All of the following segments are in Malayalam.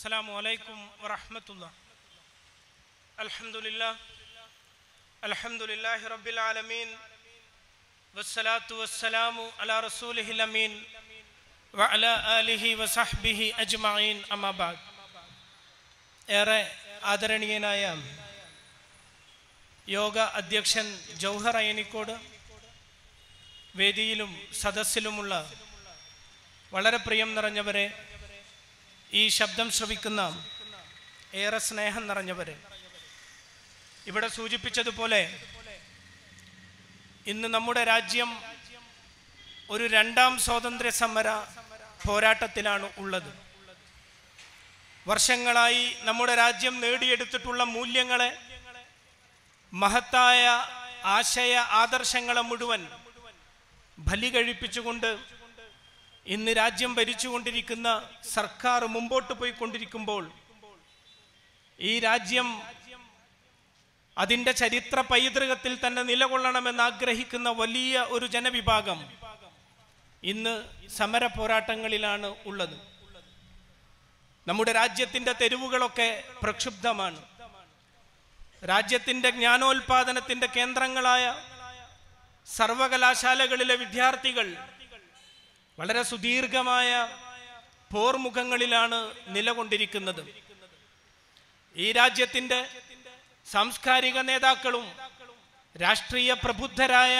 السلام عليكم ورحمة الله الحمد لله الحمد لله رب العالمين والصلاة والسلام على رسوله الأمين وعلى آله وصحبه أجمعين أما بعد ഏറെ ആദരണീയനായ യോഗ അധ്യക്ഷൻ ജൗഹർ അയനിക്കോട് വേദിയിലും സദസ്സിലുമുള്ള വളരെ പ്രിയം നിറഞ്ഞവരെ ഈ ശബ്ദം ശ്രവിക്കുന്ന ഏറെ സ്നേഹം നിറഞ്ഞവർ ഇവിടെ സൂചിപ്പിച്ചതുപോലെ ഇന്ന് നമ്മുടെ രാജ്യം ഒരു രണ്ടാം സ്വാതന്ത്ര്യ സമര പോരാട്ടത്തിലാണ് ഉള്ളത് വർഷങ്ങളായി നമ്മുടെ രാജ്യം നേടിയെടുത്തിട്ടുള്ള മൂല്യങ്ങളെ മഹത്തായ ആശയ ആദർശങ്ങളെ മുഴുവൻ ബലി കഴിപ്പിച്ചുകൊണ്ട് ഇന്ന് രാജ്യം ഭരിച്ചുകൊണ്ടിരിക്കുന്ന സർക്കാർ മുമ്പോട്ട് പോയിക്കൊണ്ടിരിക്കുമ്പോൾ ഈ രാജ്യം അതിൻ്റെ ചരിത്ര പൈതൃകത്തിൽ തന്നെ നിലകൊള്ളണമെന്ന് ആഗ്രഹിക്കുന്ന വലിയ ഒരു ജനവിഭാഗം ഇന്ന് സമര പോരാട്ടങ്ങളിലാണ് ഉള്ളത് നമ്മുടെ രാജ്യത്തിൻ്റെ തെരുവുകളൊക്കെ പ്രക്ഷുബ്ധമാണ് രാജ്യത്തിൻ്റെ ജ്ഞാനോൽപാദനത്തിൻ്റെ കേന്ദ്രങ്ങളായ സർവകലാശാലകളിലെ വിദ്യാർത്ഥികൾ വളരെ സുദീർഘമായ പോർമുഖങ്ങളിലാണ് നിലകൊണ്ടിരിക്കുന്നത് ഈ രാജ്യത്തിൻ്റെ സാംസ്കാരിക നേതാക്കളും രാഷ്ട്രീയ പ്രബുദ്ധരായ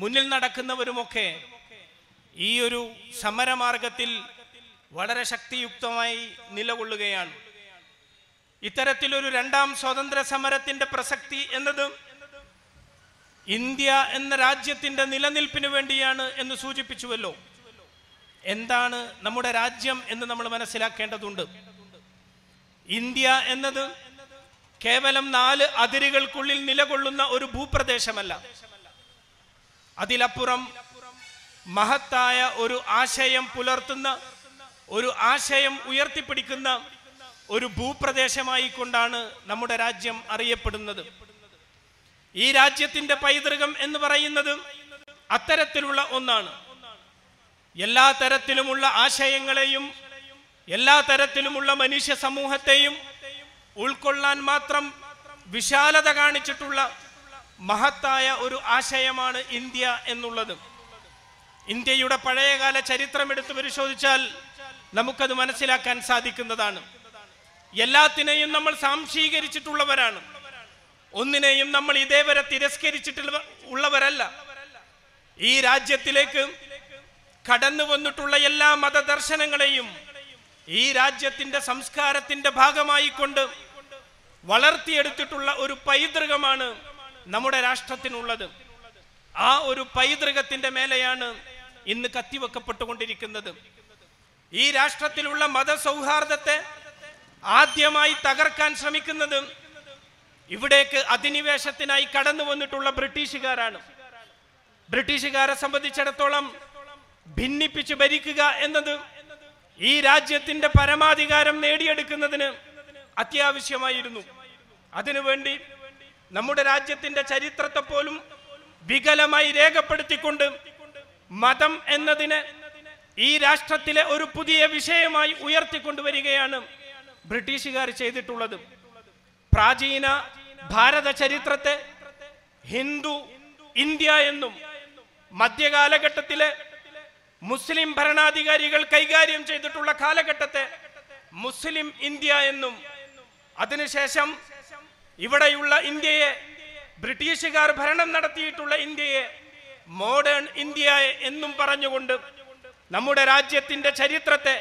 മുന്നിൽ നടക്കുന്നവരുമൊക്കെ ഈ ഒരു സമരമാർഗത്തിൽ വളരെ ശക്തിയുക്തമായി നിലകൊള്ളുകയാണ് ഇത്തരത്തിലൊരു രണ്ടാം സ്വാതന്ത്ര്യ സമരത്തിന്റെ പ്രസക്തി എന്നത് ഇന്ത്യ എന്ന രാജ്യത്തിന്റെ നിലനിൽപ്പിന് വേണ്ടിയാണ് എന്ന് സൂചിപ്പിച്ചുവല്ലോ എന്താണ് നമ്മുടെ രാജ്യം എന്ന് നമ്മൾ മനസ്സിലാക്കേണ്ടതുണ്ട് ഇന്ത്യ എന്നത് കേവലം നാല് അതിരുകൾക്കുള്ളിൽ നിലകൊള്ളുന്ന ഒരു ഭൂപ്രദേശമല്ല അതിലപ്പുറം മഹത്തായ ഒരു ആശയം പുലർത്തുന്ന ഒരു ആശയം ഉയർത്തിപ്പിടിക്കുന്ന ഒരു ഭൂപ്രദേശമായി കൊണ്ടാണ് നമ്മുടെ രാജ്യം അറിയപ്പെടുന്നത് ഈ രാജ്യത്തിന്റെ പൈതൃകം എന്ന് പറയുന്നത് അത്തരത്തിലുള്ള ഒന്നാണ് എല്ലാ തരത്തിലുമുള്ള ആശയങ്ങളെയും എല്ലാ തരത്തിലുമുള്ള മനുഷ്യ സമൂഹത്തെയും ഉൾക്കൊള്ളാൻ മാത്രം വിശാലത കാണിച്ചിട്ടുള്ള മഹത്തായ ഒരു ആശയമാണ് ഇന്ത്യ എന്നുള്ളത് ഇന്ത്യയുടെ പഴയകാല ചരിത്രം എടുത്തു പരിശോധിച്ചാൽ നമുക്കത് മനസ്സിലാക്കാൻ സാധിക്കുന്നതാണ് എല്ലാത്തിനെയും നമ്മൾ സാംശീകരിച്ചിട്ടുള്ളവരാണ് ഒന്നിനെയും നമ്മൾ ഇതേവരെ തിരസ്കരിച്ചിട്ടുള്ള ഉള്ളവരല്ല ഈ രാജ്യത്തിലേക്ക് കടന്നു വന്നിട്ടുള്ള എല്ലാ മതദർശനങ്ങളെയും ഈ രാജ്യത്തിന്റെ സംസ്കാരത്തിന്റെ ഭാഗമായി കൊണ്ട് വളർത്തിയെടുത്തിട്ടുള്ള ഒരു പൈതൃകമാണ് നമ്മുടെ രാഷ്ട്രത്തിനുള്ളത് ആ ഒരു പൈതൃകത്തിന്റെ മേലെയാണ് ഇന്ന് കത്തിവെക്കപ്പെട്ടുകൊണ്ടിരിക്കുന്നത് ഈ രാഷ്ട്രത്തിലുള്ള മതസൗഹാർദ്ദത്തെ ആദ്യമായി തകർക്കാൻ ശ്രമിക്കുന്നത് ഇവിടേക്ക് അധിനിവേശത്തിനായി കടന്നു വന്നിട്ടുള്ള ബ്രിട്ടീഷുകാരാണ് ബ്രിട്ടീഷുകാരെ സംബന്ധിച്ചിടത്തോളം ഭിന്നിപ്പിച്ച് ഭരിക്കുക എന്നത് ഈ രാജ്യത്തിന്റെ പരമാധികാരം നേടിയെടുക്കുന്നതിന് അത്യാവശ്യമായിരുന്നു അതിനുവേണ്ടി നമ്മുടെ രാജ്യത്തിന്റെ ചരിത്രത്തെ പോലും വികലമായി രേഖപ്പെടുത്തിക്കൊണ്ട് മതം എന്നതിന് ഈ രാഷ്ട്രത്തിലെ ഒരു പുതിയ വിഷയമായി ഉയർത്തിക്കൊണ്ടുവരികയാണ് ബ്രിട്ടീഷുകാർ ചെയ്തിട്ടുള്ളത് പ്രാചീന ഭാരത ചരിത്രത്തെ ഹിന്ദു ഇന്ത്യ എന്നും മധ്യകാലഘട്ടത്തിലെ മുസ്ലിം ഭരണാധികാരികൾ കൈകാര്യം ചെയ്തിട്ടുള്ള കാലഘട്ടത്തെ മുസ്ലിം ഇന്ത്യ എന്നും അതിനുശേഷം ഇവിടെയുള്ള ഇന്ത്യയെ ബ്രിട്ടീഷുകാർ ഭരണം നടത്തിയിട്ടുള്ള ഇന്ത്യയെ മോഡേൺ ഇന്ത്യ എന്നും പറഞ്ഞുകൊണ്ട് നമ്മുടെ രാജ്യത്തിന്റെ ചരിത്രത്തെ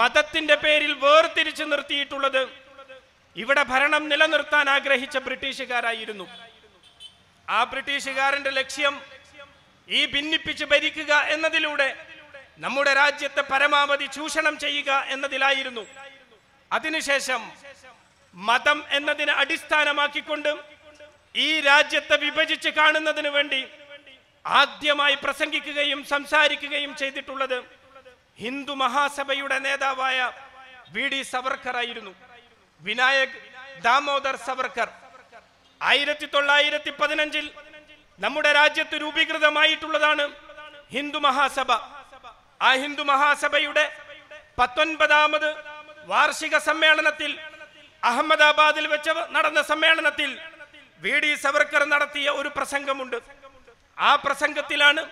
മതത്തിന്റെ പേരിൽ വേർതിരിച്ചു നിർത്തിയിട്ടുള്ളത് ഇവിടെ ഭരണം നിലനിർത്താൻ ആഗ്രഹിച്ച ബ്രിട്ടീഷുകാരായിരുന്നു ആ ബ്രിട്ടീഷുകാരന്റെ ലക്ഷ്യം ഈ ഭിന്നിപ്പിച്ച് ഭരിക്കുക എന്നതിലൂടെ നമ്മുടെ രാജ്യത്തെ പരമാവധി ചൂഷണം ചെയ്യുക എന്നതിലായിരുന്നു അതിനുശേഷം മതം എന്നതിനെ അടിസ്ഥാനമാക്കിക്കൊണ്ട് ഈ രാജ്യത്തെ വിഭജിച്ച് കാണുന്നതിന് വേണ്ടി ആദ്യമായി പ്രസംഗിക്കുകയും സംസാരിക്കുകയും ചെയ്തിട്ടുള്ളത് ഹിന്ദു മഹാസഭയുടെ നേതാവായ വി ഡി സവർക്കർ ആയിരുന്നു വിനായക് ദാമോദർ സവർക്കർ ആയിരത്തി തൊള്ളായിരത്തി പതിനഞ്ചിൽ നമ്മുടെ രാജ്യത്ത് രൂപീകൃതമായിട്ടുള്ളതാണ് ഹിന്ദു മഹാസഭ ആ ഹിന്ദു മഹാസഭയുടെ പത്തൊൻപതാമത് വാർഷിക സമ്മേളനത്തിൽ അഹമ്മദാബാദിൽ വെച്ച് നടന്ന സമ്മേളനത്തിൽ വി ഡി സവർക്കർ നടത്തിയ ഒരു പ്രസംഗമുണ്ട് ആ പ്രസംഗത്തിലാണ്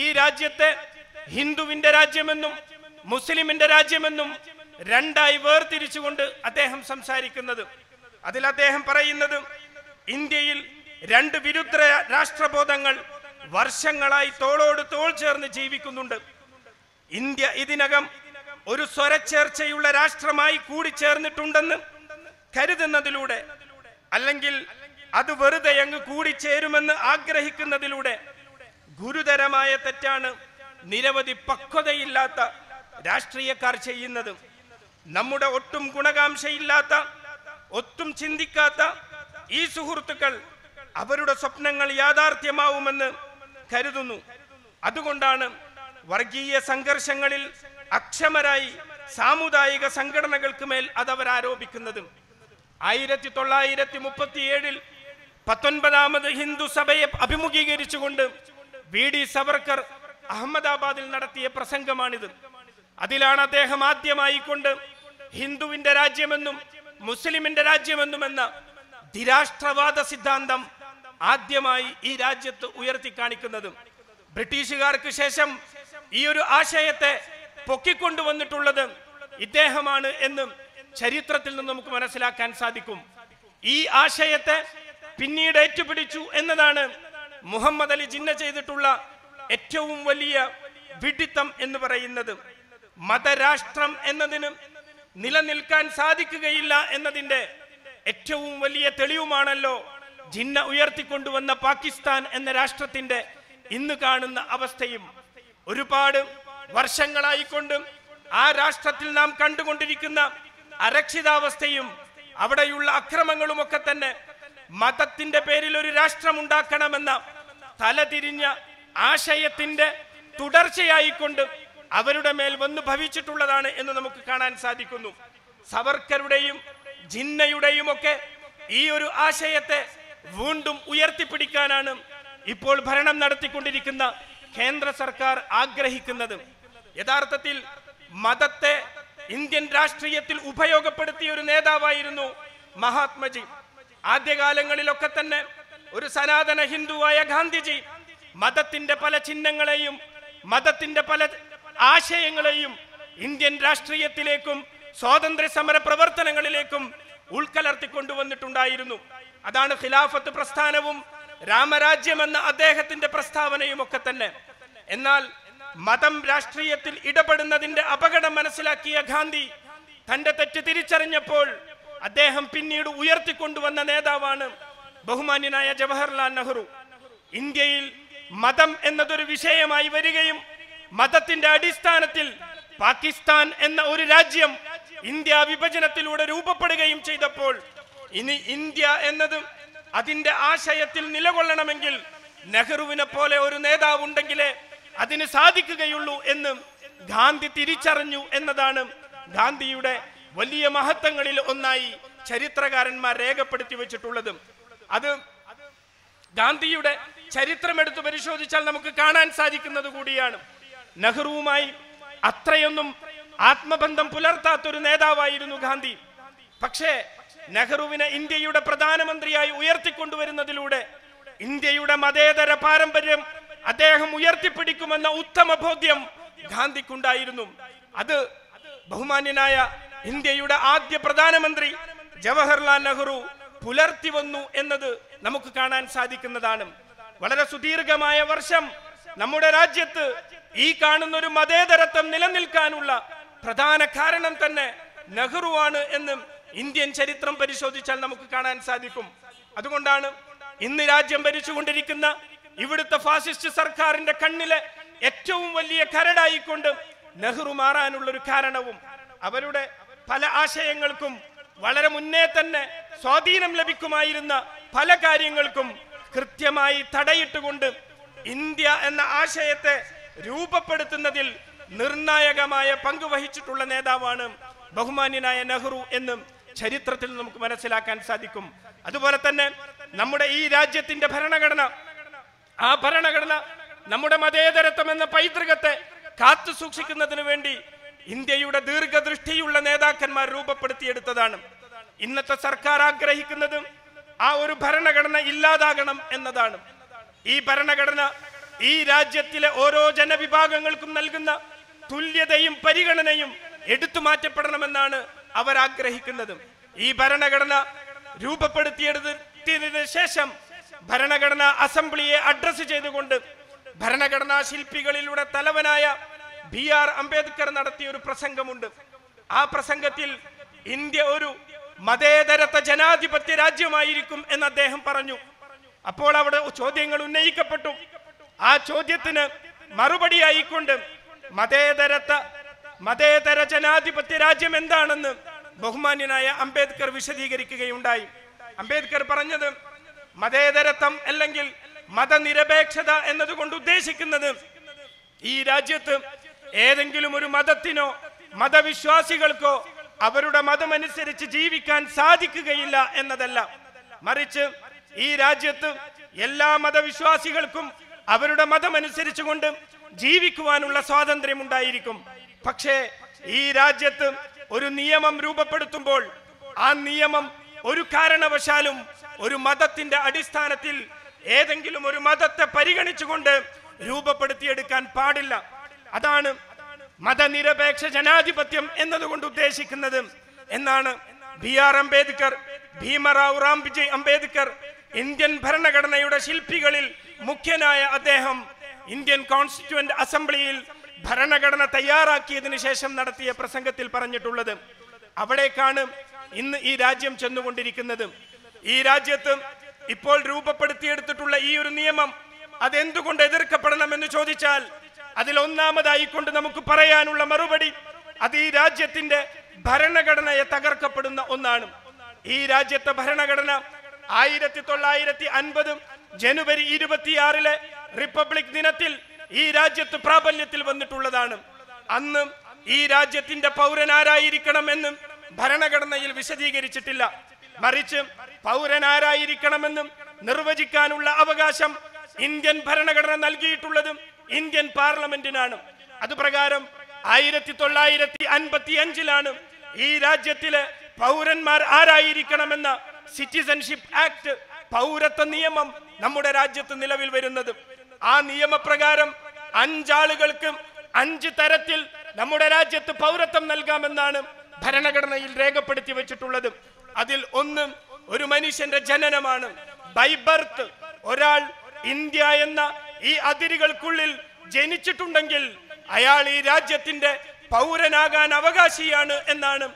ഈ രാജ്യത്തെ ഹിന്ദുവിന്റെ രാജ്യമെന്നും മുസ്ലിമിന്റെ രാജ്യമെന്നും രണ്ടായി വേർതിരിച്ചുകൊണ്ട് അദ്ദേഹം സംസാരിക്കുന്നത് അതിൽ അദ്ദേഹം പറയുന്നത് ഇന്ത്യയിൽ രണ്ട് വിരുദ്ധ രാഷ്ട്രബോധങ്ങൾ വർഷങ്ങളായി തോളോട് തോൾ ചേർന്ന് ജീവിക്കുന്നുണ്ട് ഇന്ത്യ ഇതിനകം ഒരു സ്വരച്ചേർച്ചയുള്ള രാഷ്ട്രമായി കൂടിച്ചേർന്നിട്ടുണ്ടെന്ന് കരുതുന്നതിലൂടെ അല്ലെങ്കിൽ അത് വെറുതെ അങ്ങ് കൂടിച്ചേരുമെന്ന് ആഗ്രഹിക്കുന്നതിലൂടെ ഗുരുതരമായ തെറ്റാണ് നിരവധി പക്വതയില്ലാത്ത രാഷ്ട്രീയക്കാർ ചെയ്യുന്നത് നമ്മുടെ ഒട്ടും ഗുണകാംക്ഷയില്ലാത്ത ഒട്ടും ചിന്തിക്കാത്ത ഈ സുഹൃത്തുക്കൾ അവരുടെ സ്വപ്നങ്ങൾ യാഥാർത്ഥ്യമാവുമെന്ന് കരുതുന്നു അതുകൊണ്ടാണ് വർഗീയ സംഘർഷങ്ങളിൽ അക്ഷമരായി സാമുദായിക സംഘടനകൾക്ക് മേൽ അതവർ ആരോപിക്കുന്നത് ആയിരത്തി തൊള്ളായിരത്തി മുപ്പത്തിയേഴിൽ പത്തൊൻപതാമത് ഹിന്ദു സഭയെ അഭിമുഖീകരിച്ചുകൊണ്ട് വി ഡി സവർക്കർ അഹമ്മദാബാദിൽ നടത്തിയ പ്രസംഗമാണിത് അതിലാണ് അദ്ദേഹം ആദ്യമായി കൊണ്ട് ഹിന്ദുവിന്റെ രാജ്യമെന്നും മുസ്ലിമിന്റെ എന്ന ധിരാഷ്ട്രവാദ സിദ്ധാന്തം ആദ്യമായി ഈ രാജ്യത്ത് കാണിക്കുന്നതും ബ്രിട്ടീഷുകാർക്ക് ശേഷം ഈ ഒരു ആശയത്തെ പൊക്കിക്കൊണ്ടുവന്നിട്ടുള്ളത് ഇദ്ദേഹമാണ് എന്നും ചരിത്രത്തിൽ നിന്ന് നമുക്ക് മനസ്സിലാക്കാൻ സാധിക്കും ഈ ആശയത്തെ പിന്നീട് ഏറ്റുപിടിച്ചു എന്നതാണ് മുഹമ്മദ് അലി ജിന്ന ചെയ്തിട്ടുള്ള ഏറ്റവും വലിയ വിഡിത്തം എന്ന് പറയുന്നത് മതരാഷ്ട്രം എന്നതിന് നിലനിൽക്കാൻ സാധിക്കുകയില്ല എന്നതിൻ്റെ ഏറ്റവും വലിയ തെളിവുമാണല്ലോ ജിന്ന ഉയർത്തിക്കൊണ്ടുവന്ന പാകിസ്ഥാൻ എന്ന രാഷ്ട്രത്തിന്റെ ഇന്ന് കാണുന്ന അവസ്ഥയും ഒരുപാട് വർഷങ്ങളായിക്കൊണ്ടും ആ രാഷ്ട്രത്തിൽ നാം കണ്ടുകൊണ്ടിരിക്കുന്ന അരക്ഷിതാവസ്ഥയും അവിടെയുള്ള അക്രമങ്ങളും ഒക്കെ തന്നെ മതത്തിന്റെ പേരിൽ ഒരു രാഷ്ട്രം ഉണ്ടാക്കണമെന്ന തലതിരിഞ്ഞ ആശയത്തിന്റെ തുടർച്ചയായിക്കൊണ്ട് അവരുടെ മേൽ വന്നു ഭവിച്ചിട്ടുള്ളതാണ് എന്ന് നമുക്ക് കാണാൻ സാധിക്കുന്നു സവർക്കരുടെയും ജിന്നയുടെയും ഒക്കെ ഈ ഒരു ആശയത്തെ വീണ്ടും ഉയർത്തിപ്പിടിക്കാനാണ് ഇപ്പോൾ ഭരണം നടത്തിക്കൊണ്ടിരിക്കുന്ന കേന്ദ്ര സർക്കാർ ആഗ്രഹിക്കുന്നത് യഥാർത്ഥത്തിൽ മതത്തെ ഇന്ത്യൻ രാഷ്ട്രീയത്തിൽ ഉപയോഗപ്പെടുത്തിയ ഒരു നേതാവായിരുന്നു മഹാത്മജി ആദ്യകാലങ്ങളിലൊക്കെ തന്നെ ഒരു സനാതന ഹിന്ദുവായ ഗാന്ധിജി മതത്തിന്റെ പല ചിഹ്നങ്ങളെയും മതത്തിന്റെ പല ആശയങ്ങളെയും ഇന്ത്യൻ രാഷ്ട്രീയത്തിലേക്കും സ്വാതന്ത്ര്യ സമര പ്രവർത്തനങ്ങളിലേക്കും ഉൾക്കലർത്തിക്കൊണ്ടുവന്നിട്ടുണ്ടായിരുന്നു അതാണ് ഖിലാഫത്ത് പ്രസ്ഥാനവും രാമരാജ്യം എന്ന അദ്ദേഹത്തിന്റെ പ്രസ്താവനയും ഒക്കെ തന്നെ എന്നാൽ മതം രാഷ്ട്രീയത്തിൽ ഇടപെടുന്നതിന്റെ അപകടം മനസ്സിലാക്കിയ ഗാന്ധി തന്റെ തെറ്റ് തിരിച്ചറിഞ്ഞപ്പോൾ അദ്ദേഹം പിന്നീട് ഉയർത്തിക്കൊണ്ടുവന്ന നേതാവാണ് ബഹുമാന്യനായ ജവഹർലാൽ നെഹ്റു ഇന്ത്യയിൽ മതം എന്നതൊരു വിഷയമായി വരികയും മതത്തിന്റെ അടിസ്ഥാനത്തിൽ പാകിസ്ഥാൻ എന്ന ഒരു രാജ്യം ഇന്ത്യ വിഭജനത്തിലൂടെ രൂപപ്പെടുകയും ചെയ്തപ്പോൾ ഇനി ഇന്ത്യ എന്നത് അതിന്റെ ആശയത്തിൽ നിലകൊള്ളണമെങ്കിൽ നെഹ്റുവിനെ പോലെ ഒരു നേതാവ് ഉണ്ടെങ്കിലേ അതിന് സാധിക്കുകയുള്ളൂ എന്ന് ഗാന്ധി തിരിച്ചറിഞ്ഞു എന്നതാണ് ഗാന്ധിയുടെ വലിയ മഹത്വങ്ങളിൽ ഒന്നായി ചരിത്രകാരന്മാർ രേഖപ്പെടുത്തി വെച്ചിട്ടുള്ളത് അത് ഗാന്ധിയുടെ ചരിത്രം എടുത്തു പരിശോധിച്ചാൽ നമുക്ക് കാണാൻ സാധിക്കുന്നത് കൂടിയാണ് നെഹ്റുവുമായി അത്രയൊന്നും ആത്മബന്ധം പുലർത്താത്തൊരു നേതാവായിരുന്നു ഗാന്ധി പക്ഷേ നെഹ്റുവിനെ ഇന്ത്യയുടെ പ്രധാനമന്ത്രിയായി ഉയർത്തിക്കൊണ്ടുവരുന്നതിലൂടെ ഇന്ത്യയുടെ മതേതര പാരമ്പര്യം അദ്ദേഹം ഉയർത്തിപ്പിടിക്കുമെന്ന ഉത്തമ ബോധ്യം ഗാന്ധിക്കുണ്ടായിരുന്നു അത് ബഹുമാന്യനായ ഇന്ത്യയുടെ ആദ്യ പ്രധാനമന്ത്രി ജവഹർലാൽ നെഹ്റു പുലർത്തി വന്നു എന്നത് നമുക്ക് കാണാൻ സാധിക്കുന്നതാണ് വളരെ സുദീർഘമായ വർഷം നമ്മുടെ രാജ്യത്ത് ഈ കാണുന്ന ഒരു മതേതരത്വം നിലനിൽക്കാനുള്ള പ്രധാന കാരണം തന്നെ നെഹ്റുവാണ് എന്നും ഇന്ത്യൻ ചരിത്രം പരിശോധിച്ചാൽ നമുക്ക് കാണാൻ സാധിക്കും അതുകൊണ്ടാണ് ഇന്ന് രാജ്യം ഭരിച്ചുകൊണ്ടിരിക്കുന്ന ഇവിടുത്തെ ഫാസിസ്റ്റ് സർക്കാരിന്റെ കണ്ണിലെ ഏറ്റവും വലിയ കരടായിക്കൊണ്ട് നെഹ്റു മാറാനുള്ള ഒരു കാരണവും അവരുടെ പല ആശയങ്ങൾക്കും വളരെ മുന്നേ തന്നെ സ്വാധീനം ലഭിക്കുമായിരുന്ന പല കാര്യങ്ങൾക്കും കൃത്യമായി തടയിട്ടുകൊണ്ട് ഇന്ത്യ എന്ന ആശയത്തെ രൂപപ്പെടുത്തുന്നതിൽ നിർണായകമായ പങ്ക് വഹിച്ചിട്ടുള്ള നേതാവാണ് ബഹുമാന്യനായ നെഹ്റു എന്നും ചരിത്രത്തിൽ നമുക്ക് മനസ്സിലാക്കാൻ സാധിക്കും അതുപോലെ തന്നെ നമ്മുടെ ഈ രാജ്യത്തിന്റെ ഭരണഘടന ആ ഭരണഘടന നമ്മുടെ മതേതരത്വം എന്ന പൈതൃകത്തെ കാത്തു സൂക്ഷിക്കുന്നതിന് വേണ്ടി ഇന്ത്യയുടെ ദീർഘദൃഷ്ടിയുള്ള നേതാക്കന്മാർ രൂപപ്പെടുത്തിയെടുത്തതാണ് ഇന്നത്തെ സർക്കാർ ആഗ്രഹിക്കുന്നതും ആ ഒരു ഭരണഘടന ഇല്ലാതാകണം എന്നതാണ് ഈ ഭരണഘടന ഈ രാജ്യത്തിലെ ഓരോ ജനവിഭാഗങ്ങൾക്കും നൽകുന്ന തുല്യതയും പരിഗണനയും എടുത്തു മാറ്റപ്പെടണമെന്നാണ് അവർ ആഗ്രഹിക്കുന്നതും ഈ ഭരണഘടന രൂപപ്പെടുത്തിയെടുത്തതിന് ശേഷം ഭരണഘടന അസംബ്ലിയെ അഡ്രസ് ചെയ്തുകൊണ്ട് ഭരണഘടനാ ശില്പികളിലൂടെ തലവനായ ബി ആർ അംബേദ്കർ നടത്തിയ ഒരു പ്രസംഗമുണ്ട് ആ പ്രസംഗത്തിൽ ഇന്ത്യ ഒരു മതേതരത്വ ജനാധിപത്യ രാജ്യമായിരിക്കും എന്ന് അദ്ദേഹം പറഞ്ഞു അപ്പോൾ അവിടെ ചോദ്യങ്ങൾ ഉന്നയിക്കപ്പെട്ടു ആ ചോദ്യത്തിന് ആയിക്കൊണ്ട് മതേതരത്വ മതേതര ജനാധിപത്യ രാജ്യം എന്താണെന്ന് ബഹുമാന്യനായ അംബേദ്കർ വിശദീകരിക്കുകയുണ്ടായി അംബേദ്കർ പറഞ്ഞത് മതേതരത്വം അല്ലെങ്കിൽ മതനിരപേക്ഷത എന്നതുകൊണ്ട് ഉദ്ദേശിക്കുന്നത് ഈ രാജ്യത്ത് ഏതെങ്കിലും ഒരു മതത്തിനോ മതവിശ്വാസികൾക്കോ അവരുടെ മതമനുസരിച്ച് ജീവിക്കാൻ സാധിക്കുകയില്ല എന്നതല്ല മറിച്ച് ഈ രാജ്യത്ത് എല്ലാ മതവിശ്വാസികൾക്കും അവരുടെ കൊണ്ട് ജീവിക്കുവാനുള്ള സ്വാതന്ത്ര്യം ഉണ്ടായിരിക്കും പക്ഷേ ഈ രാജ്യത്ത് ഒരു നിയമം രൂപപ്പെടുത്തുമ്പോൾ ആ നിയമം ഒരു കാരണവശാലും ഒരു മതത്തിന്റെ അടിസ്ഥാനത്തിൽ ഏതെങ്കിലും ഒരു മതത്തെ പരിഗണിച്ചുകൊണ്ട് രൂപപ്പെടുത്തിയെടുക്കാൻ പാടില്ല അതാണ് മതനിരപേക്ഷ ജനാധിപത്യം എന്നതുകൊണ്ട് ഉദ്ദേശിക്കുന്നത് എന്നാണ് B R Ambedkar Bhimrao Ramji Ambedkar Indian ഭരണഘടനയുടെ ശില്പികളിൽ മുഖ്യനായ അദ്ദേഹം ഇന്ത്യൻ കോൺസ്റ്റിറ്റ്യൂന്റ് അസംബ്ലിയിൽ ഭരണഘടന തയ്യാറാക്കിയതിനു ശേഷം നടത്തിയ പ്രസംഗത്തിൽ പറഞ്ഞിട്ടുള്ളത് അവിടേക്കാണ് ഇന്ന് ഈ രാജ്യം ചെന്നുകൊണ്ടിരിക്കുന്നത് ഈ രാജ്യത്ത് ഇപ്പോൾ രൂപപ്പെടുത്തിയെടുത്തിട്ടുള്ള ഈ ഒരു നിയമം അതെന്തുകൊണ്ട് എതിർക്കപ്പെടണമെന്ന് ചോദിച്ചാൽ അതിൽ ഒന്നാമതായിക്കൊണ്ട് നമുക്ക് പറയാനുള്ള മറുപടി അത് ഈ രാജ്യത്തിന്റെ ഭരണഘടനയെ തകർക്കപ്പെടുന്ന ഒന്നാണ് ഈ രാജ്യത്തെ ഭരണഘടന ആയിരത്തി തൊള്ളായിരത്തി അൻപത് ജനുവരി ഇരുപത്തിയാറിലെ റിപ്പബ്ലിക് ദിനത്തിൽ ഈ രാജ്യത്ത് പ്രാബല്യത്തിൽ വന്നിട്ടുള്ളതാണ് അന്നും ഈ രാജ്യത്തിന്റെ പൗരനാരായിരിക്കണമെന്നും ഭരണഘടനയിൽ വിശദീകരിച്ചിട്ടില്ല മറിച്ച് പൗരനാരായിരിക്കണമെന്നും നിർവചിക്കാനുള്ള അവകാശം ഇന്ത്യൻ ഭരണഘടന നൽകിയിട്ടുള്ളതും ഇന്ത്യൻ പാർലമെന്റിനാണ് അതുപ്രകാരം ആയിരത്തി തൊള്ളായിരത്തി അൻപത്തി അഞ്ചിലാണ് ഈ രാജ്യത്തിലെ പൗരന്മാർ ആരായിരിക്കണമെന്ന സിറ്റിസൺഷിപ്പ് ആക്ട് പൗരത്വ നിയമം നമ്മുടെ രാജ്യത്ത് നിലവിൽ വരുന്നത് ആ നിയമപ്രകാരം അഞ്ചാളുകൾക്ക് അഞ്ച് തരത്തിൽ നമ്മുടെ രാജ്യത്ത് പൗരത്വം നൽകാമെന്നാണ് ഭരണഘടനയിൽ രേഖപ്പെടുത്തി വെച്ചിട്ടുള്ളത് അതിൽ ഒന്ന് ഒരു മനുഷ്യന്റെ ജനനമാണ് ബൈ ബർത്ത് ഒരാൾ ഇന്ത്യ എന്ന ഈ അതിരുകൾക്കുള്ളിൽ ജനിച്ചിട്ടുണ്ടെങ്കിൽ അയാൾ ഈ രാജ്യത്തിന്റെ പൗരനാകാൻ അവകാശിയാണ് എന്നാണ്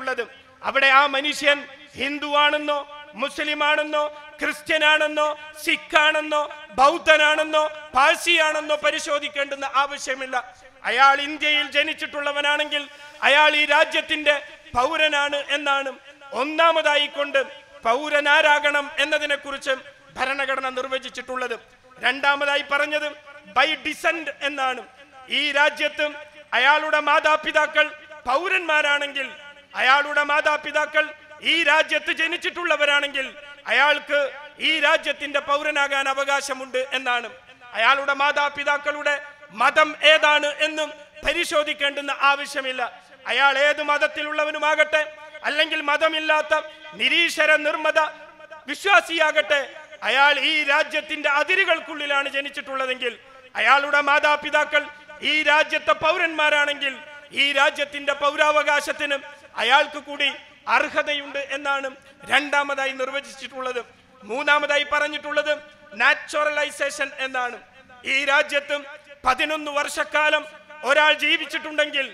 ഉള്ളത് അവിടെ ആ മനുഷ്യൻ ഹിന്ദു ആണെന്നോ മുസ്ലിമാണെന്നോ ക്രിസ്ത്യനാണെന്നോ സിഖാണെന്നോ ബൗദ്ധനാണെന്നോ പാഴ്സിയാണെന്നോ പരിശോധിക്കേണ്ടെന്ന് ആവശ്യമില്ല അയാൾ ഇന്ത്യയിൽ ജനിച്ചിട്ടുള്ളവനാണെങ്കിൽ അയാൾ ഈ രാജ്യത്തിന്റെ പൗരനാണ് എന്നാണ് ഒന്നാമതായി കൊണ്ട് പൗരനാരാകണം എന്നതിനെക്കുറിച്ച് ഭരണഘടന നിർവചിച്ചിട്ടുള്ളത് രണ്ടാമതായി പറഞ്ഞത് ബൈ ഡിസെന്റ് എന്നാണ് ഈ രാജ്യത്ത് അയാളുടെ മാതാപിതാക്കൾ പൗരന്മാരാണെങ്കിൽ അയാളുടെ മാതാപിതാക്കൾ ഈ രാജ്യത്ത് ജനിച്ചിട്ടുള്ളവരാണെങ്കിൽ അയാൾക്ക് ഈ രാജ്യത്തിന്റെ പൗരനാകാൻ അവകാശമുണ്ട് എന്നാണ് അയാളുടെ മാതാപിതാക്കളുടെ മതം ഏതാണ് എന്നും പരിശോധിക്കേണ്ടുന്ന ആവശ്യമില്ല അയാൾ ഏത് മതത്തിലുള്ളവനുമാകട്ടെ അല്ലെങ്കിൽ മതമില്ലാത്ത നിരീശ്വര നിർമ്മത വിശ്വാസിയാകട്ടെ അയാൾ ഈ രാജ്യത്തിന്റെ അതിരുകൾക്കുള്ളിലാണ് ജനിച്ചിട്ടുള്ളതെങ്കിൽ അയാളുടെ മാതാപിതാക്കൾ ഈ രാജ്യത്തെ പൗരന്മാരാണെങ്കിൽ ഈ രാജ്യത്തിന്റെ പൗരാവകാശത്തിനും അയാൾക്ക് കൂടി അർഹതയുണ്ട് എന്നാണ് രണ്ടാമതായി നിർവചിച്ചിട്ടുള്ളത് മൂന്നാമതായി പറഞ്ഞിട്ടുള്ളത് നാച്ചുറലൈസേഷൻ എന്നാണ് ഈ രാജ്യത്ത് പതിനൊന്ന് വർഷക്കാലം ഒരാൾ ജീവിച്ചിട്ടുണ്ടെങ്കിൽ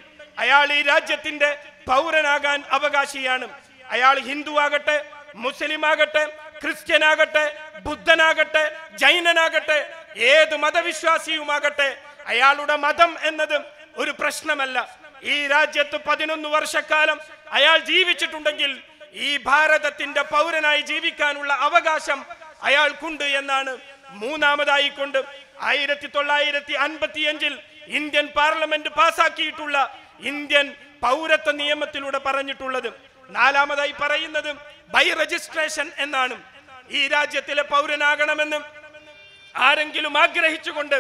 അയാൾ ഈ രാജ്യത്തിന്റെ പൗരനാകാൻ അവകാശിയാണ് അയാൾ ഹിന്ദു ആകട്ടെ മുസ്ലിം ആകട്ടെ ക്രിസ്ത്യൻ ആകട്ടെ ബുദ്ധനാകട്ടെ ജൈനനാകട്ടെ ഏത് മതവിശ്വാസിയുമാകട്ടെ അയാളുടെ മതം എന്നതും ഒരു പ്രശ്നമല്ല ഈ രാജ്യത്ത് പതിനൊന്ന് വർഷക്കാലം അയാൾ ജീവിച്ചിട്ടുണ്ടെങ്കിൽ ഈ ഭാരതത്തിന്റെ പൗരനായി ജീവിക്കാനുള്ള അവകാശം അയാൾക്കുണ്ട് എന്നാണ് മൂന്നാമതായി കൊണ്ട് ആയിരത്തി തൊള്ളായിരത്തി അൻപത്തിയഞ്ചിൽ ഇന്ത്യൻ പാർലമെന്റ് പാസാക്കിയിട്ടുള്ള ഇന്ത്യൻ പൗരത്വ നിയമത്തിലൂടെ പറഞ്ഞിട്ടുള്ളത് നാലാമതായി പറയുന്നത് ബൈ രജിസ്ട്രേഷൻ എന്നാണ് ഈ രാജ്യത്തിലെ പൗരനാകണമെന്ന് ആരെങ്കിലും ആഗ്രഹിച്ചുകൊണ്ട്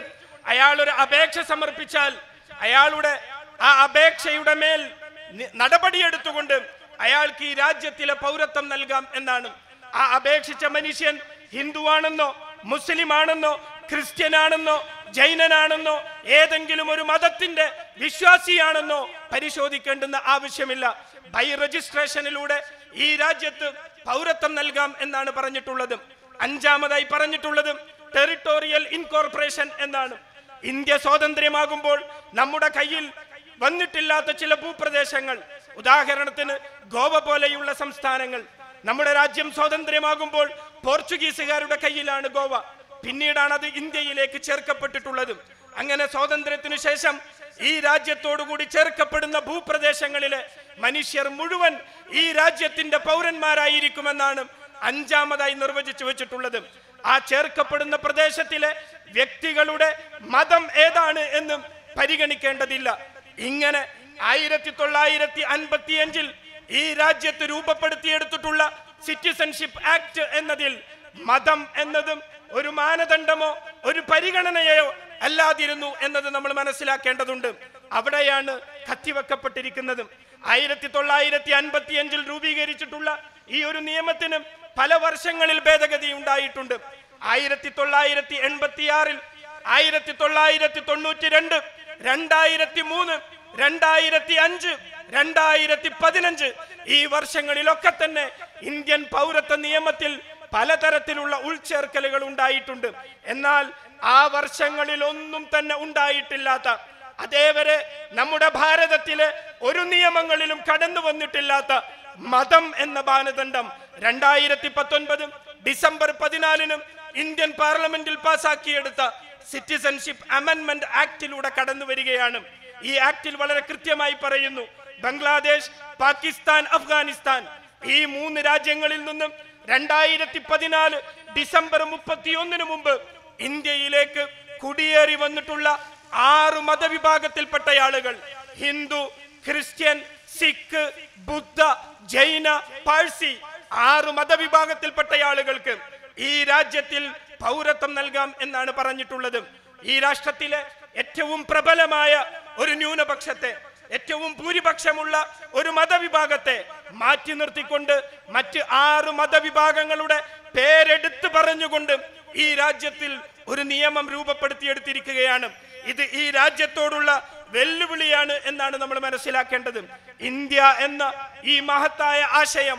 അയാൾ ഒരു അപേക്ഷ സമർപ്പിച്ചാൽ അയാളുടെ ആ അപേക്ഷയുടെ മേൽ നടപടിയെടുത്തുകൊണ്ട് അയാൾക്ക് ഈ രാജ്യത്തിലെ പൗരത്വം നൽകാം എന്നാണ് ആ അപേക്ഷിച്ച മനുഷ്യൻ ഹിന്ദുവാണെന്നോ മുസ്ലിം ആണെന്നോ ക്രിസ്ത്യനാണെന്നോ ജൈനനാണെന്നോ ഏതെങ്കിലും ഒരു മതത്തിന്റെ വിശ്വാസിയാണെന്നോ പരിശോധിക്കേണ്ടുന്ന ആവശ്യമില്ല ബൈ രജിസ്ട്രേഷനിലൂടെ ഈ രാജ്യത്ത് പൗരത്വം നൽകാം എന്നാണ് പറഞ്ഞിട്ടുള്ളത് അഞ്ചാമതായി പറഞ്ഞിട്ടുള്ളത് ടെറിട്ടോറിയൽ ഇൻകോർപ്പറേഷൻ എന്നാണ് ഇന്ത്യ സ്വാതന്ത്ര്യമാകുമ്പോൾ നമ്മുടെ കയ്യിൽ വന്നിട്ടില്ലാത്ത ചില ഭൂപ്രദേശങ്ങൾ ഉദാഹരണത്തിന് ഗോവ പോലെയുള്ള സംസ്ഥാനങ്ങൾ നമ്മുടെ രാജ്യം സ്വാതന്ത്ര്യമാകുമ്പോൾ പോർച്ചുഗീസുകാരുടെ കയ്യിലാണ് ഗോവ പിന്നീടാണ് അത് ഇന്ത്യയിലേക്ക് ചേർക്കപ്പെട്ടിട്ടുള്ളത് അങ്ങനെ സ്വാതന്ത്ര്യത്തിനു ശേഷം ഈ രാജ്യത്തോടുകൂടി ചേർക്കപ്പെടുന്ന ഭൂപ്രദേശങ്ങളിലെ മനുഷ്യർ മുഴുവൻ ഈ രാജ്യത്തിന്റെ പൗരന്മാരായിരിക്കുമെന്നാണ് അഞ്ചാമതായി നിർവചിച്ചു വെച്ചിട്ടുള്ളത് ആ ചേർക്കപ്പെടുന്ന പ്രദേശത്തിലെ വ്യക്തികളുടെ മതം ഏതാണ് എന്നും പരിഗണിക്കേണ്ടതില്ല ഇങ്ങനെ ആയിരത്തി തൊള്ളായിരത്തി അൻപത്തി അഞ്ചിൽ ഈ രാജ്യത്ത് രൂപപ്പെടുത്തിയെടുത്തിട്ടുള്ള സിറ്റിസൺഷിപ്പ് ആക്ട് എന്നതിൽ മതം എന്നതും ഒരു മാനദണ്ഡമോ ഒരു പരിഗണനയോ അല്ലാതിരുന്നു എന്നത് നമ്മൾ മനസ്സിലാക്കേണ്ടതുണ്ട് അവിടെയാണ് കത്തിവെക്കപ്പെട്ടിരിക്കുന്നത് ആയിരത്തി തൊള്ളായിരത്തി അൻപത്തി അഞ്ചിൽ രൂപീകരിച്ചിട്ടുള്ള ഈ ഒരു നിയമത്തിനും പല വർഷങ്ങളിൽ ഭേദഗതി ഉണ്ടായിട്ടുണ്ട് ആയിരത്തി തൊള്ളായിരത്തി എൺപത്തി ആറിൽ ആയിരത്തി തൊള്ളായിരത്തി തൊണ്ണൂറ്റി രണ്ട് രണ്ടായിരത്തി മൂന്ന് രണ്ടായിരത്തി അഞ്ച് രണ്ടായിരത്തി പതിനഞ്ച് ഈ വർഷങ്ങളിലൊക്കെ തന്നെ ഇന്ത്യൻ പൗരത്വ നിയമത്തിൽ പലതരത്തിലുള്ള ഉൾച്ചേർക്കലുകൾ ഉണ്ടായിട്ടുണ്ട് എന്നാൽ ആ വർഷങ്ങളിൽ ഒന്നും തന്നെ ഉണ്ടായിട്ടില്ലാത്ത അതേവരെ നമ്മുടെ ഭാരതത്തിലെ ഒരു നിയമങ്ങളിലും കടന്നു വന്നിട്ടില്ലാത്ത മതം എന്ന മാനദണ്ഡം രണ്ടായിരത്തി പത്തൊൻപതും ഡിസംബർ പതിനാലിനും ഇന്ത്യൻ പാർലമെന്റിൽ പാസാക്കിയെടുത്ത സിറ്റിസൺഷിപ്പ് അമൻമെന്റ് ആക്ടിലൂടെ കടന്നു വരികയാണ് ഈ ആക്ടിൽ വളരെ കൃത്യമായി പറയുന്നു ബംഗ്ലാദേശ് പാകിസ്ഥാൻ അഫ്ഗാനിസ്ഥാൻ ഈ മൂന്ന് രാജ്യങ്ങളിൽ നിന്നും രണ്ടായിരത്തി പതിനാല് ഡിസംബർ മുപ്പത്തിയൊന്നിന് മുമ്പ് ഇന്ത്യയിലേക്ക് കുടിയേറി വന്നിട്ടുള്ള ആറ് മതവിഭാഗത്തിൽപ്പെട്ട ആളുകൾ ഹിന്ദു ക്രിസ്ത്യൻ സിഖ് ബുദ്ധ ജൈന പാഴ്സി ആറ് മതവിഭാഗത്തിൽപ്പെട്ട ആളുകൾക്ക് ഈ രാജ്യത്തിൽ പൗരത്വം നൽകാം എന്നാണ് പറഞ്ഞിട്ടുള്ളത് ഈ രാഷ്ട്രത്തിലെ ഏറ്റവും പ്രബലമായ ഒരു ന്യൂനപക്ഷത്തെ ഏറ്റവും ഭൂരിപക്ഷമുള്ള ഒരു മതവിഭാഗത്തെ മാറ്റി നിർത്തിക്കൊണ്ട് മറ്റ് ആറ് മതവിഭാഗങ്ങളുടെ പേരെടുത്ത് പറഞ്ഞുകൊണ്ട് ഈ രാജ്യത്തിൽ ഒരു നിയമം രൂപപ്പെടുത്തിയെടുത്തിരിക്കുകയാണ് ഇത് ഈ രാജ്യത്തോടുള്ള വെല്ലുവിളിയാണ് എന്നാണ് നമ്മൾ മനസ്സിലാക്കേണ്ടത് ഇന്ത്യ എന്ന ഈ മഹത്തായ ആശയം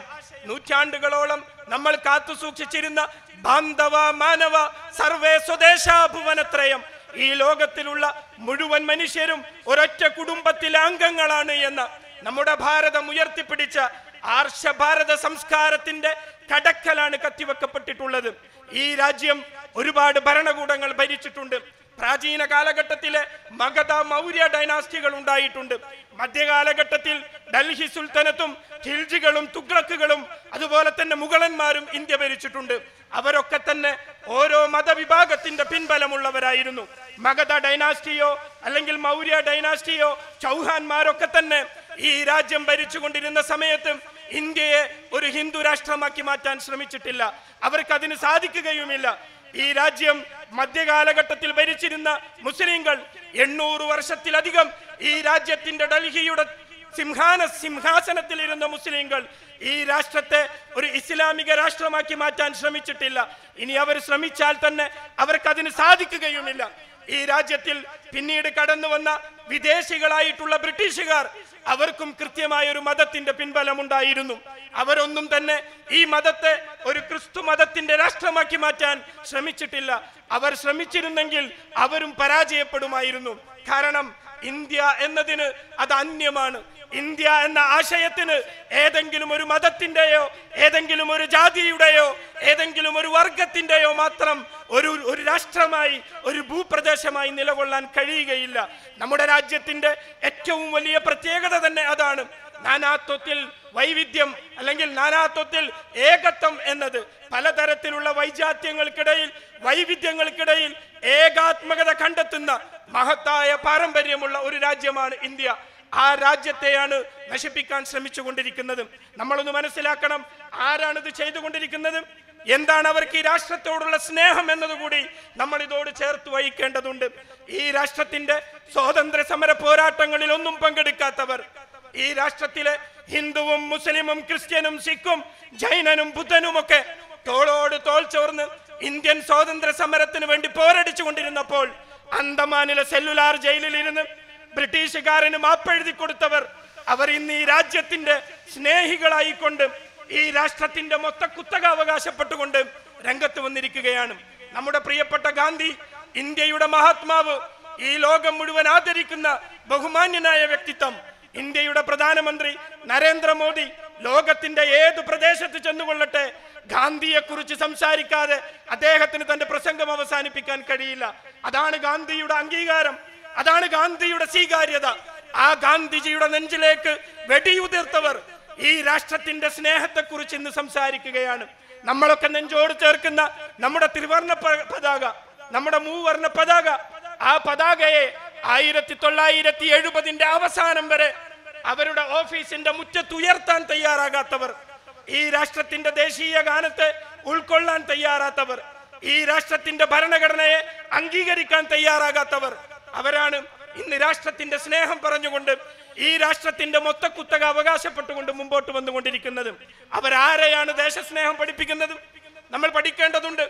നൂറ്റാണ്ടുകളോളം നമ്മൾ കാത്തു സൂക്ഷിച്ചിരുന്ന ബാന്ധവ മാനവ സർവേ സ്വദേശാഭുവനത്രയം ഈ ലോകത്തിലുള്ള മുഴുവൻ മനുഷ്യരും ഒരൊറ്റ കുടുംബത്തിലെ അംഗങ്ങളാണ് എന്ന് നമ്മുടെ ഭാരതം ഉയർത്തിപ്പിടിച്ച ആർഷഭാരത സംസ്കാരത്തിന്റെ കടക്കലാണ് കത്തിവെക്കപ്പെട്ടിട്ടുള്ളത് ഈ രാജ്യം ഒരുപാട് ഭരണകൂടങ്ങൾ ഭരിച്ചിട്ടുണ്ട് പ്രാചീന കാലഘട്ടത്തിലെ മഗത മൗര്യ ഡൈനാസ്റ്റികൾ ഉണ്ടായിട്ടുണ്ട് മധ്യകാലഘട്ടത്തിൽ ഡൽഹി സുൽത്തനത്തും ഖിൽജികളും തുഗ്ലക്കുകളും അതുപോലെ തന്നെ മുഗളന്മാരും ഇന്ത്യ ഭരിച്ചിട്ടുണ്ട് അവരൊക്കെ തന്നെ ഓരോ മതവിഭാഗത്തിന്റെ പിൻബലമുള്ളവരായിരുന്നു മഗത ഡൈനാസ്റ്റിയോ അല്ലെങ്കിൽ മൗര്യ ഡൈനാസ്റ്റിയോ ചൗഹാൻമാരൊക്കെ തന്നെ ഈ രാജ്യം ഭരിച്ചുകൊണ്ടിരുന്ന സമയത്ത് ഇന്ത്യയെ ഒരു ഹിന്ദു രാഷ്ട്രമാക്കി മാറ്റാൻ ശ്രമിച്ചിട്ടില്ല അവർക്ക് അതിന് സാധിക്കുകയുമില്ല ഈ രാജ്യം മധ്യകാലഘട്ടത്തിൽ ഭരിച്ചിരുന്ന മുസ്ലിങ്ങൾ എണ്ണൂറ് വർഷത്തിലധികം ഈ രാജ്യത്തിന്റെ ഡൽഹിയുടെ സിംഹാന സിംഹാസനത്തിൽ ഇരുന്ന മുസ്ലിങ്ങൾ ഈ രാഷ്ട്രത്തെ ഒരു ഇസ്ലാമിക രാഷ്ട്രമാക്കി മാറ്റാൻ ശ്രമിച്ചിട്ടില്ല ഇനി അവർ ശ്രമിച്ചാൽ തന്നെ അവർക്ക് അതിന് സാധിക്കുകയുമില്ല ഈ രാജ്യത്തിൽ പിന്നീട് കടന്നു വന്ന വിദേശികളായിട്ടുള്ള ബ്രിട്ടീഷുകാർ അവർക്കും കൃത്യമായ ഒരു മതത്തിന്റെ പിൻബലമുണ്ടായിരുന്നു അവരൊന്നും തന്നെ ഈ മതത്തെ ഒരു ക്രിസ്തു മതത്തിന്റെ രാഷ്ട്രമാക്കി മാറ്റാൻ ശ്രമിച്ചിട്ടില്ല അവർ ശ്രമിച്ചിരുന്നെങ്കിൽ അവരും പരാജയപ്പെടുമായിരുന്നു കാരണം ഇന്ത്യ എന്നതിന് അത് അന്യമാണ് ഇന്ത്യ എന്ന ആശയത്തിന് ഏതെങ്കിലും ഒരു മതത്തിൻ്റെയോ ഏതെങ്കിലും ഒരു ജാതിയുടെയോ ഏതെങ്കിലും ഒരു വർഗത്തിൻ്റെയോ മാത്രം ഒരു ഒരു രാഷ്ട്രമായി ഒരു ഭൂപ്രദേശമായി നിലകൊള്ളാൻ കഴിയുകയില്ല നമ്മുടെ രാജ്യത്തിൻ്റെ ഏറ്റവും വലിയ പ്രത്യേകത തന്നെ അതാണ് നാനാത്വത്തിൽ വൈവിധ്യം അല്ലെങ്കിൽ നാനാത്വത്തിൽ ഏകത്വം എന്നത് പലതരത്തിലുള്ള വൈജാത്യങ്ങൾക്കിടയിൽ വൈവിധ്യങ്ങൾക്കിടയിൽ ഏകാത്മകത കണ്ടെത്തുന്ന മഹത്തായ പാരമ്പര്യമുള്ള ഒരു രാജ്യമാണ് ഇന്ത്യ ആ രാജ്യത്തെയാണ് നശിപ്പിക്കാൻ ശ്രമിച്ചുകൊണ്ടിരിക്കുന്നത് നമ്മളൊന്ന് മനസ്സിലാക്കണം ആരാണിത് ചെയ്തുകൊണ്ടിരിക്കുന്നത് എന്താണ് അവർക്ക് ഈ രാഷ്ട്രത്തോടുള്ള സ്നേഹം എന്നതുകൂടി നമ്മൾ ഇതോട് ചേർത്ത് വഹിക്കേണ്ടതുണ്ട് ഈ രാഷ്ട്രത്തിന്റെ സ്വാതന്ത്ര്യ സമര പോരാട്ടങ്ങളിൽ ഒന്നും പങ്കെടുക്കാത്തവർ ഈ രാഷ്ട്രത്തിലെ ഹിന്ദുവും മുസ്ലിമും ക്രിസ്ത്യനും സിഖും ജൈനനും ബുദ്ധനും ഒക്കെ തോളോട് തോൾ ചോർന്ന് ഇന്ത്യൻ സ്വാതന്ത്ര്യ സമരത്തിന് വേണ്ടി പോരടിച്ചു കൊണ്ടിരുന്നപ്പോൾ അന്തമാനിലെ സെല്ലുലാർ ജയിലിൽ ഇരുന്ന് ബ്രിട്ടീഷുകാരന് മാപ്പെഴുതി കൊടുത്തവർ അവർ ഇന്ന് ഈ രാജ്യത്തിന്റെ സ്നേഹികളായിക്കൊണ്ട് ഈ രാഷ്ട്രത്തിന്റെ മൊത്ത കുത്തക അവകാശപ്പെട്ടുകൊണ്ട് രംഗത്ത് വന്നിരിക്കുകയാണ് നമ്മുടെ പ്രിയപ്പെട്ട ഗാന്ധി ഇന്ത്യയുടെ മഹാത്മാവ് ഈ ലോകം മുഴുവൻ ആദരിക്കുന്ന ബഹുമാന്യനായ വ്യക്തിത്വം ഇന്ത്യയുടെ പ്രധാനമന്ത്രി നരേന്ദ്രമോദി ലോകത്തിന്റെ ഏത് പ്രദേശത്ത് ചെന്നുകൊള്ളട്ടെ ഗാന്ധിയെ കുറിച്ച് സംസാരിക്കാതെ അദ്ദേഹത്തിന് തന്റെ പ്രസംഗം അവസാനിപ്പിക്കാൻ കഴിയില്ല അതാണ് ഗാന്ധിയുടെ അംഗീകാരം അതാണ് ഗാന്ധിയുടെ സ്വീകാര്യത ആ ഗാന്ധിജിയുടെ നെഞ്ചിലേക്ക് വെടിയുതിർത്തവർ ഈ രാഷ്ട്രത്തിന്റെ സ്നേഹത്തെക്കുറിച്ച് ഇന്ന് സംസാരിക്കുകയാണ് നമ്മളൊക്കെ നെഞ്ചോട് ചേർക്കുന്ന നമ്മുടെ ത്രിവർണ പതാക നമ്മുടെ മൂവർണ പതാക ആ പതാകയെ ആയിരത്തി തൊള്ളായിരത്തി എഴുപതിന്റെ അവസാനം വരെ അവരുടെ ഓഫീസിന്റെ മുറ്റത്തുയർത്താൻ തയ്യാറാകാത്തവർ ഈ രാഷ്ട്രത്തിന്റെ ദേശീയ ഗാനത്തെ ഉൾക്കൊള്ളാൻ തയ്യാറാത്തവർ ഈ രാഷ്ട്രത്തിന്റെ ഭരണഘടനയെ അംഗീകരിക്കാൻ തയ്യാറാകാത്തവർ അവരാണ് ഇന്ന് രാഷ്ട്രത്തിന്റെ സ്നേഹം പറഞ്ഞുകൊണ്ട് ഈ രാഷ്ട്രത്തിന്റെ കുത്തക അവകാശപ്പെട്ടുകൊണ്ട് മുമ്പോട്ട് വന്നുകൊണ്ടിരിക്കുന്നത് അവരാരെയാണ് ദേശസ്നേഹം പഠിപ്പിക്കുന്നത് നമ്മൾ പഠിക്കേണ്ടതുണ്ട്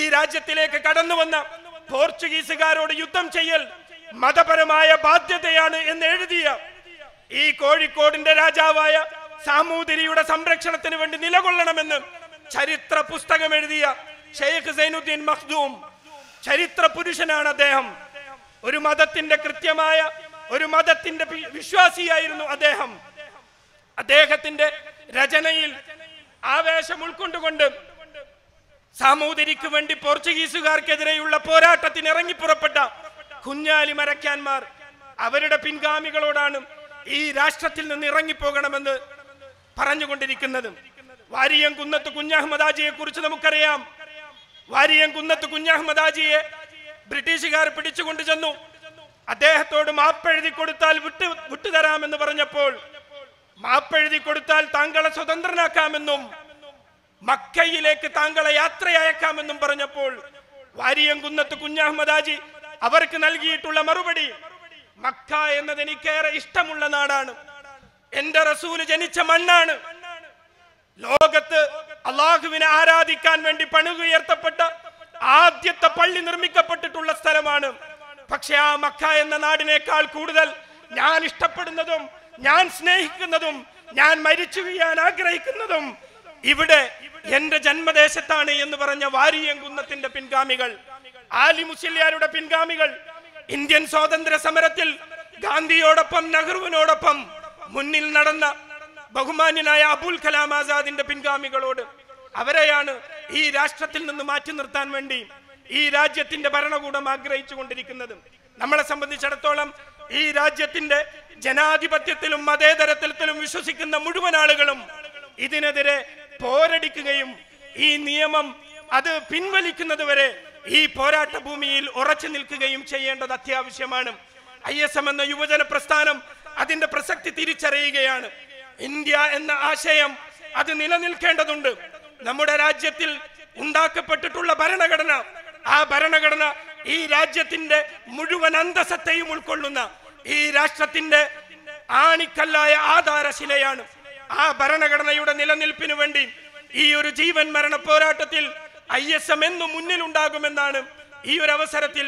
ഈ രാജ്യത്തിലേക്ക് കടന്നു വന്ന പോർച്ചുഗീസുകാരോട് യുദ്ധം ചെയ്യൽ മതപരമായ ബാധ്യതയാണ് എന്ന് എഴുതിയ ഈ കോഴിക്കോടിന്റെ രാജാവായ സാമൂതിരിയുടെ സംരക്ഷണത്തിന് വേണ്ടി നിലകൊള്ളണമെന്ന് ചരിത്ര പുസ്തകം എഴുതിയ ഷെയ്ഖ് സൈനുദ്ദീൻ മഖ്ദൂം ചരിത്ര പുരുഷനാണ് അദ്ദേഹം ഒരു മതത്തിന്റെ കൃത്യമായ ഒരു മതത്തിന്റെ വിശ്വാസിയായിരുന്നു അദ്ദേഹം അദ്ദേഹത്തിന്റെ രചനയിൽ ആവേശം ഉൾക്കൊണ്ടുകൊണ്ട് സാമൂതിരിക്ക് വേണ്ടി പോർച്ചുഗീസുകാർക്കെതിരെയുള്ള പോരാട്ടത്തിന് ഇറങ്ങിപ്പുറപ്പെട്ട കുഞ്ഞാലി മരക്കാൻമാർ അവരുടെ പിൻഗാമികളോടാണ് ഈ രാഷ്ട്രത്തിൽ നിന്ന് ഇറങ്ങിപ്പോകണമെന്ന് പറഞ്ഞുകൊണ്ടിരിക്കുന്നത് വാരിയം കുന്നത്ത് കുഞ്ഞഹമ്മദാജിയെ കുറിച്ച് നമുക്കറിയാം വാരിയം കുന്നത്ത് കുഞ്ഞഹമ്മദാജിയെ ബ്രിട്ടീഷുകാർ പിടിച്ചുകൊണ്ടു ചെന്നു അദ്ദേഹത്തോട് മാപ്പെഴുതി കൊടുത്താൽ വിട്ടു വിട്ടുതരാമെന്ന് പറഞ്ഞപ്പോൾ മാപ്പെഴുതി കൊടുത്താൽ താങ്കളെ സ്വതന്ത്രനാക്കാമെന്നും മക്കയിലേക്ക് താങ്കളെ യാത്ര അയക്കാമെന്നും പറഞ്ഞപ്പോൾ വാരിയംകുന്നത്ത് കുഞ്ഞഹമ്മദാജി അവർക്ക് നൽകിയിട്ടുള്ള മറുപടി മക്ക എന്നത് എനിക്കേറെ ഇഷ്ടമുള്ള നാടാണ് എന്റെ റസൂല് ജനിച്ച മണ്ണാണ് ലോകത്ത് അള്ളാഹുവിനെ ആരാധിക്കാൻ വേണ്ടി പണുകുയർത്തപ്പെട്ട ആദ്യത്തെ പള്ളി നിർമ്മിക്കപ്പെട്ടിട്ടുള്ള സ്ഥലമാണ് പക്ഷെ ആ മക്ക എന്ന നാടിനേക്കാൾ കൂടുതൽ ഞാൻ ഇഷ്ടപ്പെടുന്നതും ഞാൻ സ്നേഹിക്കുന്നതും ഞാൻ മരിച്ചു വീഴാൻ ആഗ്രഹിക്കുന്നതും ഇവിടെ എന്റെ ജന്മദേശത്താണ് എന്ന് പറഞ്ഞ വാരിയങ്കുന്നത്തിന്റെ പിൻഗാമികൾ ആലി മുസ്ലിയാരുടെ പിൻഗാമികൾ ഇന്ത്യൻ സ്വാതന്ത്ര്യ സമരത്തിൽ ഗാന്ധിയോടൊപ്പം നെഹ്റുവിനോടൊപ്പം മുന്നിൽ നടന്ന ബഹുമാന്യനായ അബുൽ കലാം ആസാദിന്റെ പിൻഗാമികളോട് അവരെയാണ് ഈ രാഷ്ട്രത്തിൽ നിന്ന് മാറ്റി നിർത്താൻ വേണ്ടി ഈ രാജ്യത്തിന്റെ ഭരണകൂടം ആഗ്രഹിച്ചു കൊണ്ടിരിക്കുന്നതും നമ്മളെ സംബന്ധിച്ചിടത്തോളം ഈ രാജ്യത്തിന്റെ ജനാധിപത്യത്തിലും മതേതരത്തിലും വിശ്വസിക്കുന്ന മുഴുവൻ ആളുകളും ഇതിനെതിരെ പോരടിക്കുകയും ഈ നിയമം അത് പിൻവലിക്കുന്നത് ഈ പോരാട്ട ഭൂമിയിൽ ഉറച്ചു നിൽക്കുകയും ചെയ്യേണ്ടത് അത്യാവശ്യമാണ് ഐ എസ് എം എന്ന യുവജന പ്രസ്ഥാനം അതിന്റെ പ്രസക്തി തിരിച്ചറിയുകയാണ് ഇന്ത്യ എന്ന ആശയം അത് നിലനിൽക്കേണ്ടതുണ്ട് നമ്മുടെ രാജ്യത്തിൽ ഉണ്ടാക്കപ്പെട്ടിട്ടുള്ള ഭരണഘടന ആ ഭരണഘടന ഈ രാജ്യത്തിന്റെ മുഴുവൻ അന്തസത്തെയും ഉൾക്കൊള്ളുന്ന ഈ രാഷ്ട്രത്തിന്റെ ആണിക്കല്ലായ ആധാരശിലയാണ് ആ ഭരണഘടനയുടെ നിലനിൽപ്പിനു വേണ്ടി ഈ ഒരു ജീവൻ മരണ പോരാട്ടത്തിൽ ഐ എസ് എം എന്നും മുന്നിലുണ്ടാകുമെന്നാണ് ഈ ഒരു അവസരത്തിൽ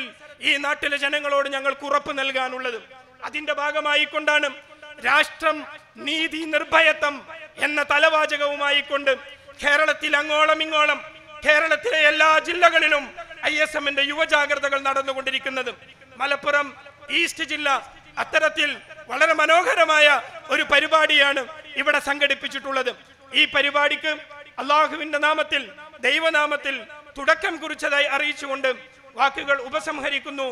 ഈ നാട്ടിലെ ജനങ്ങളോട് ഞങ്ങൾക്ക് ഉറപ്പ് നൽകാനുള്ളത് അതിന്റെ ഭാഗമായി കൊണ്ടാണ് രാഷ്ട്രം നീതി നിർഭയത്വം എന്ന തലവാചകവുമായി കൊണ്ട് കേരളത്തിൽ അങ്ങോളം ഇങ്ങോളം കേരളത്തിലെ എല്ലാ ജില്ലകളിലും ഐ എസ് എമ്മിന്റെ യുവജാഗ്രതകൾ നടന്നുകൊണ്ടിരിക്കുന്നത് മലപ്പുറം ഈസ്റ്റ് ജില്ല അത്തരത്തിൽ വളരെ മനോഹരമായ ഒരു പരിപാടിയാണ് ഇവിടെ സംഘടിപ്പിച്ചിട്ടുള്ളത് ഈ പരിപാടിക്ക് അള്ളാഹുവിന്റെ നാമത്തിൽ ദൈവനാമത്തിൽ തുടക്കം കുറിച്ചതായി അറിയിച്ചുകൊണ്ട് വാക്കുകൾ ഉപസംഹരിക്കുന്നു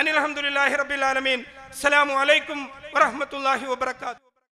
അനിൽ അലഹമുല്ലാഹി റബിൻ അസ്സലാമു അലൈക്കും വറഹമത്തല്ലാഹി വബർക്കാത്തു